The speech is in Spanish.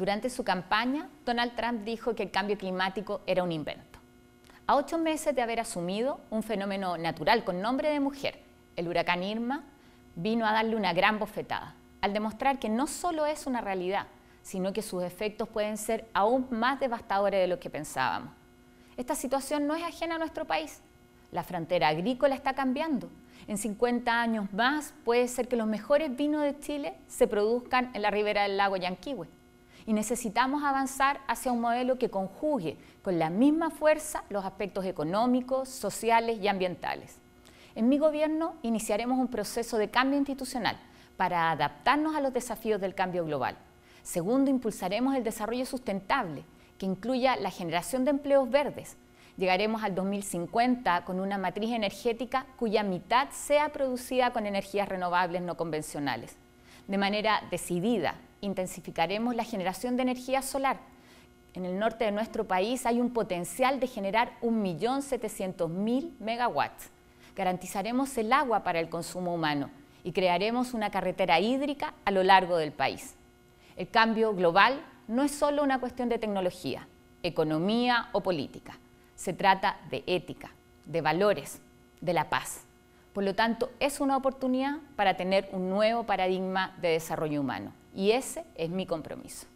Durante su campaña, Donald Trump dijo que el cambio climático era un invento. A ocho meses de haber asumido un fenómeno natural con nombre de mujer, el huracán Irma, vino a darle una gran bofetada, al demostrar que no solo es una realidad, sino que sus efectos pueden ser aún más devastadores de lo que pensábamos. Esta situación no es ajena a nuestro país. La frontera agrícola está cambiando. En 50 años más puede ser que los mejores vinos de Chile se produzcan en la ribera del lago Yanquihue y necesitamos avanzar hacia un modelo que conjugue con la misma fuerza los aspectos económicos, sociales y ambientales. En mi gobierno iniciaremos un proceso de cambio institucional para adaptarnos a los desafíos del cambio global. Segundo, impulsaremos el desarrollo sustentable, que incluya la generación de empleos verdes. Llegaremos al 2050 con una matriz energética cuya mitad sea producida con energías renovables no convencionales. De manera decidida, intensificaremos la generación de energía solar. En el norte de nuestro país hay un potencial de generar 1.700.000 megawatts. Garantizaremos el agua para el consumo humano y crearemos una carretera hídrica a lo largo del país. El cambio global no es solo una cuestión de tecnología, economía o política. Se trata de ética, de valores, de la paz. Por lo tanto, es una oportunidad para tener un nuevo paradigma de desarrollo humano y ese es mi compromiso.